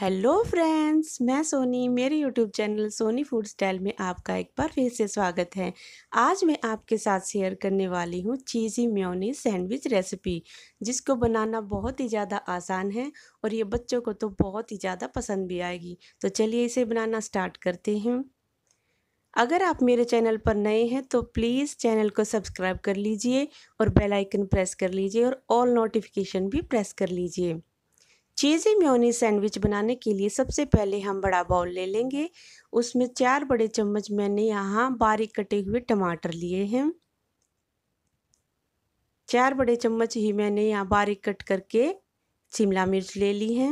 hello friends मैं सोनी मेरे YouTube channel Soni food style में आपका एक बार फिर से स्वागत है आज मैं आपके साथ शेयर करने वाली हूँ चीज़ी म्योनी सैंडविच रेसिपी जिसको बनाना बहुत ही ज़्यादा आसान है और ये बच्चों को तो बहुत ही ज़्यादा पसंद भी आएगी तो चलिए इसे बनाना स्टार्ट करते हैं अगर आप मेरे चैनल पर नए हैं तो प्लीज़ चैनल को सब्सक्राइब कर लीजिए और बेलाइकन प्रेस कर लीजिए और ऑल नोटिफिकेशन भी प्रेस कर लीजिए चीज़ी म्योनी सैंडविच बनाने के लिए सबसे पहले हम बड़ा बाउल ले लेंगे उसमें चार बड़े चम्मच मैंने यहाँ बारीक कटे हुए टमाटर लिए हैं चार बड़े चम्मच ही मैंने यहाँ बारीक कट करके शिमला मिर्च ले ली है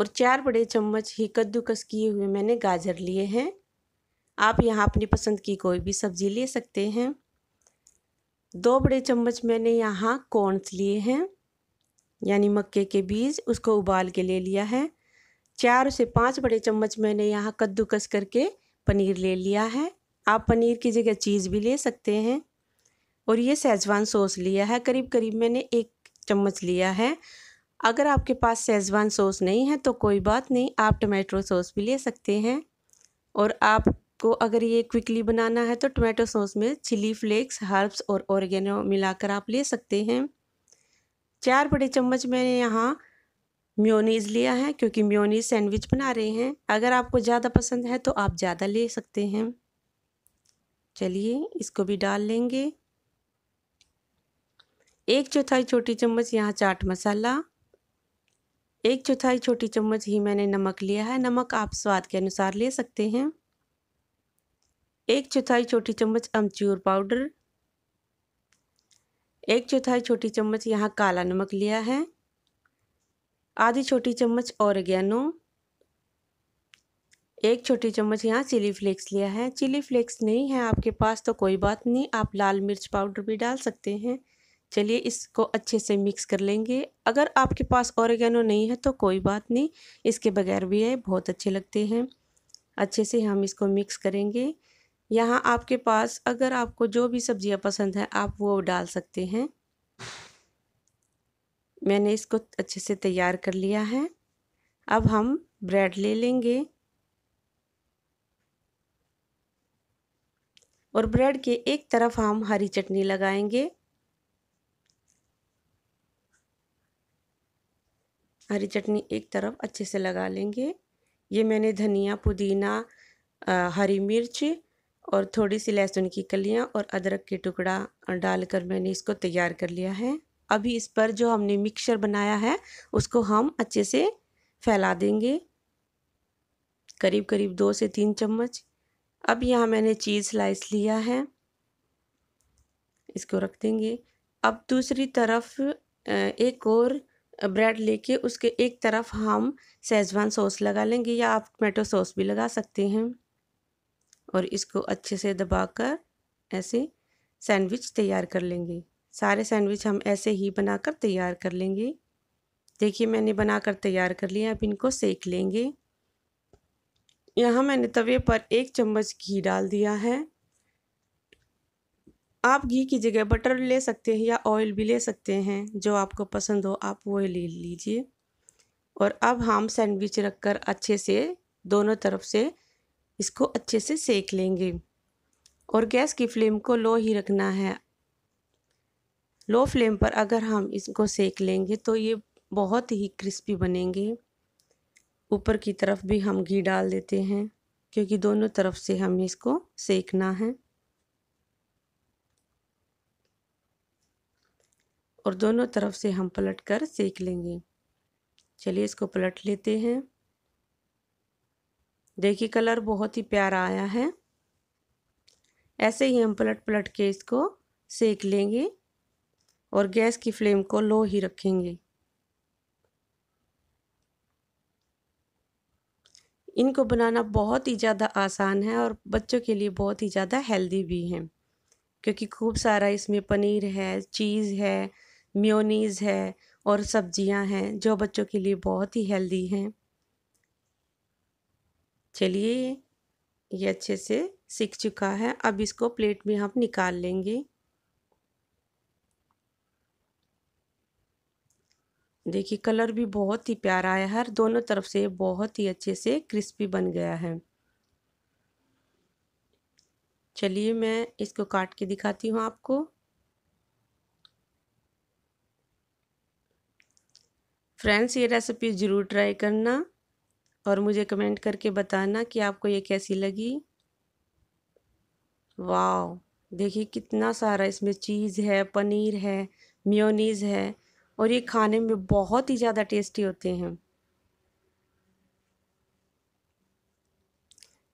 और चार बड़े चम्मच ही कद्दूकस किए हुए मैंने गाजर लिए हैं आप यहाँ अपनी पसंद की कोई भी सब्ज़ी ले सकते हैं दो बड़े चम्मच मैंने यहाँ कॉर्नस लिए हैं यानी मक्के के बीज उसको उबाल के ले लिया है चार से पाँच बड़े चम्मच मैंने यहाँ कद्दूकस करके पनीर ले लिया है आप पनीर की जगह चीज़ भी ले सकते हैं और ये सेजवान सॉस लिया है करीब करीब मैंने एक चम्मच लिया है अगर आपके पास सेजवान सॉस नहीं है तो कोई बात नहीं आप टमाटो सॉस भी ले सकते हैं और आपको अगर ये क्विकली बनाना है तो टमाटो सॉस में चिली फ्लेक्स हर्ब्स और ऑर्गेनो मिलाकर आप ले सकते हैं चार बड़े चम्मच मैंने यहाँ म्योनीज़ लिया है क्योंकि म्योनीज़ सैंडविच बना रहे हैं अगर आपको ज़्यादा पसंद है तो आप ज़्यादा ले सकते हैं चलिए इसको भी डाल लेंगे एक चौथाई छोटी चम्मच यहाँ चाट मसाला एक चौथाई छोटी चम्मच ही मैंने नमक लिया है नमक आप स्वाद के अनुसार ले सकते हैं एक चौथाई छोटी चम्मच अमचूर पाउडर एक चौथाई छोटी चम्मच यहाँ काला नमक लिया है आधी छोटी चम्मच औरगैनो एक छोटी चम्मच यहाँ चिली फ्लेक्स लिया है चिली फ्लेक्स नहीं है आपके पास तो कोई बात नहीं आप लाल मिर्च पाउडर भी डाल सकते हैं चलिए इसको अच्छे से मिक्स कर लेंगे अगर आपके पास औरगैनो नहीं है तो कोई बात नहीं इसके बगैर भी है बहुत अच्छे लगते हैं अच्छे से हम इसको मिक्स करेंगे यहाँ आपके पास अगर आपको जो भी सब्जियाँ पसंद हैं आप वो डाल सकते हैं मैंने इसको अच्छे से तैयार कर लिया है अब हम ब्रेड ले लेंगे और ब्रेड के एक तरफ हम हरी चटनी लगाएंगे हरी चटनी एक तरफ अच्छे से लगा लेंगे ये मैंने धनिया पुदीना हरी मिर्च और थोड़ी सी लहसुन की कलियाँ और अदरक के टुकड़ा डालकर मैंने इसको तैयार कर लिया है अभी इस पर जो हमने मिक्सचर बनाया है उसको हम अच्छे से फैला देंगे करीब करीब दो से तीन चम्मच अब यहाँ मैंने चीज़ स्लाइस लिया है इसको रख देंगे अब दूसरी तरफ एक और ब्रेड लेके उसके एक तरफ हम सेजवान सॉस लगा लेंगे या आप टमाटो सॉस भी लगा सकते हैं और इसको अच्छे से दबाकर ऐसे सैंडविच तैयार कर लेंगे सारे सैंडविच हम ऐसे ही बनाकर तैयार कर लेंगे देखिए मैंने बनाकर तैयार कर लिया अब इनको सेक लेंगे यहाँ मैंने तवे पर एक चम्मच घी डाल दिया है आप घी की जगह बटर ले सकते हैं या ऑयल भी ले सकते हैं जो आपको पसंद हो आप वो ले लीजिए और अब हम सैंडविच रखकर अच्छे से दोनों तरफ से इसको अच्छे से सेक लेंगे और गैस की फ्लेम को लो ही रखना है लो फ्लेम पर अगर हम इसको सेक लेंगे तो ये बहुत ही क्रिस्पी बनेंगे ऊपर की तरफ भी हम घी डाल देते हैं क्योंकि दोनों तरफ से हमें इसको सेकना है और दोनों तरफ से हम पलट कर सेक लेंगे चलिए इसको पलट लेते हैं देखिए कलर बहुत ही प्यारा आया है ऐसे ही हम पलट पलट के इसको सेक लेंगे और गैस की फ्लेम को लो ही रखेंगे इनको बनाना बहुत ही ज़्यादा आसान है और बच्चों के लिए बहुत ही ज़्यादा हेल्दी भी हैं क्योंकि खूब सारा इसमें पनीर है चीज़ है म्योनीज़ है और सब्जियां हैं जो बच्चों के लिए बहुत ही हेल्दी हैं चलिए ये अच्छे से सीख चुका है अब इसको प्लेट में हम निकाल लेंगे देखिए कलर भी बहुत ही प्यारा आया है दोनों तरफ से बहुत ही अच्छे से क्रिस्पी बन गया है चलिए मैं इसको काट के दिखाती हूँ आपको फ्रेंड्स ये रेसिपी ज़रूर ट्राई करना और मुझे कमेंट करके बताना कि आपको ये कैसी लगी वाह देखिए कितना सारा इसमें चीज़ है पनीर है म्योनीज़ है और ये खाने में बहुत ही ज़्यादा टेस्टी होते हैं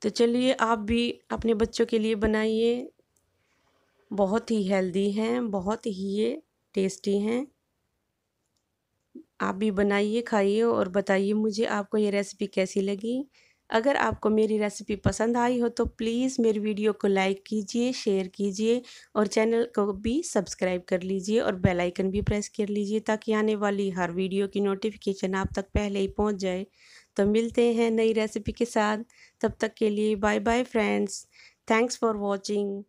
तो चलिए आप भी अपने बच्चों के लिए बनाइए बहुत ही हेल्दी हैं बहुत ही ये टेस्टी हैं आप भी बनाइए खाइए और बताइए मुझे आपको ये रेसिपी कैसी लगी अगर आपको मेरी रेसिपी पसंद आई हो तो प्लीज़ मेरी वीडियो को लाइक कीजिए शेयर कीजिए और चैनल को भी सब्सक्राइब कर लीजिए और बेल आइकन भी प्रेस कर लीजिए ताकि आने वाली हर वीडियो की नोटिफिकेशन आप तक पहले ही पहुंच जाए तो मिलते हैं नई रेसिपी के साथ तब तक के लिए bye bye friends thanks for watching